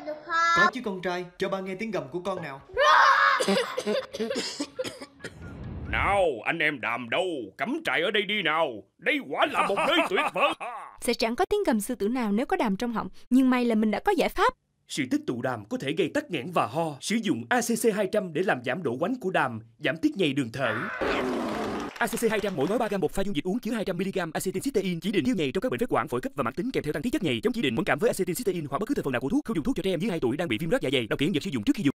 mình được không? Có chứ con trai, cho ba nghe tiếng gầm của con nào Nào, anh em đàm đâu, cắm trại ở đây đi nào Đây quả là một nơi tuyệt vời Sẽ chẳng có tiếng gầm sư tử nào nếu có đàm trong họng Nhưng may là mình đã có giải pháp sự tích tụ đàm có thể gây tắc nghẽn và ho. Sử dụng ACC 200 để làm giảm độ quánh của đàm, giảm tiết nhầy đường thở. ACC 200 mỗi gói 3 gram một pha dung dịch uống chứa 200 mg acetyl chỉ định tiêu nhầy trong các bệnh phế quản, phổi cấp và mãn tính kèm theo tăng tiết chất nhầy. Chống chỉ định muốn cảm với acetyl cysteine hoặc bất cứ thành phần nào của thuốc. Không dùng thuốc cho trẻ em dưới 2 tuổi đang bị viêm loét dạ dày. Đọc kỹ việc sử dụng trước khi dùng.